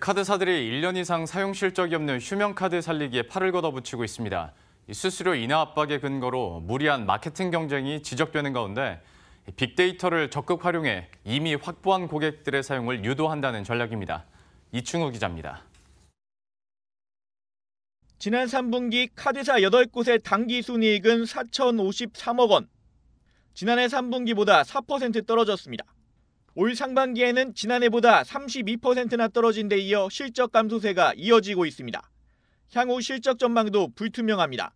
카드사들이 1년 이상 사용 실적이 없는 휴면카드 살리기에 팔을 걷어붙이고 있습니다. 수수료 인하 압박의 근거로 무리한 마케팅 경쟁이 지적되는 가운데 빅데이터를 적극 활용해 이미 확보한 고객들의 사용을 유도한다는 전략입니다. 이충우 기자입니다. 지난 3분기 카드사 8곳의 당기 순이익은 4,053억 원. 지난해 3분기보다 4% 떨어졌습니다. 올 상반기에는 지난해보다 32%나 떨어진 데 이어 실적 감소세가 이어지고 있습니다. 향후 실적 전망도 불투명합니다.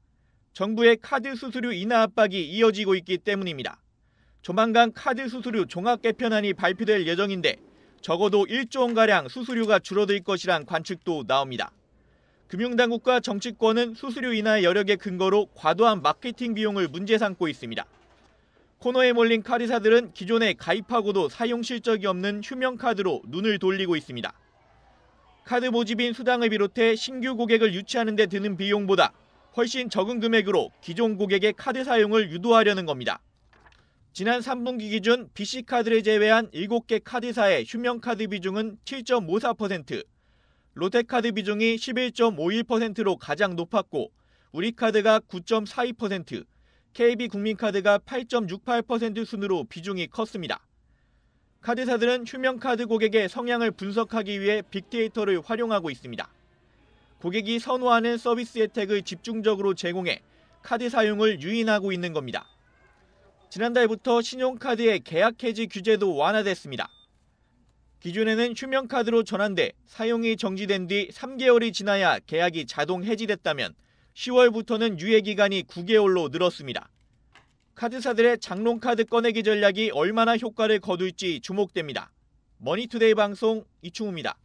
정부의 카드 수수료 인하 압박이 이어지고 있기 때문입니다. 조만간 카드 수수료 종합 개편안이 발표될 예정인데 적어도 1조 원가량 수수료가 줄어들 것이란 관측도 나옵니다. 금융당국과 정치권은 수수료 인하 여력의 근거로 과도한 마케팅 비용을 문제 삼고 있습니다. 코너에 몰린 카드사들은 기존에 가입하고도 사용 실적이 없는 휴면 카드로 눈을 돌리고 있습니다. 카드 모집인 수당을 비롯해 신규 고객을 유치하는 데 드는 비용보다 훨씬 적은 금액으로 기존 고객의 카드 사용을 유도하려는 겁니다. 지난 3분기 기준 BC카드를 제외한 7개 카드사의 휴면카드 비중은 7.54%, 롯데카드 비중이 11.51%로 가장 높았고 우리카드가 9.42%, KB국민카드가 8.68% 순으로 비중이 컸습니다. 카드사들은 휴면카드 고객의 성향을 분석하기 위해 빅데이터를 활용하고 있습니다. 고객이 선호하는 서비스 혜택을 집중적으로 제공해 카드 사용을 유인하고 있는 겁니다. 지난달부터 신용카드의 계약 해지 규제도 완화됐습니다. 기존에는 휴면카드로 전환돼 사용이 정지된 뒤 3개월이 지나야 계약이 자동 해지됐다면 10월부터는 유예 기간이 9개월로 늘었습니다. 카드사들의 장롱 카드 꺼내기 전략이 얼마나 효과를 거둘지 주목됩니다. 머니투데이 방송 이충우입니다.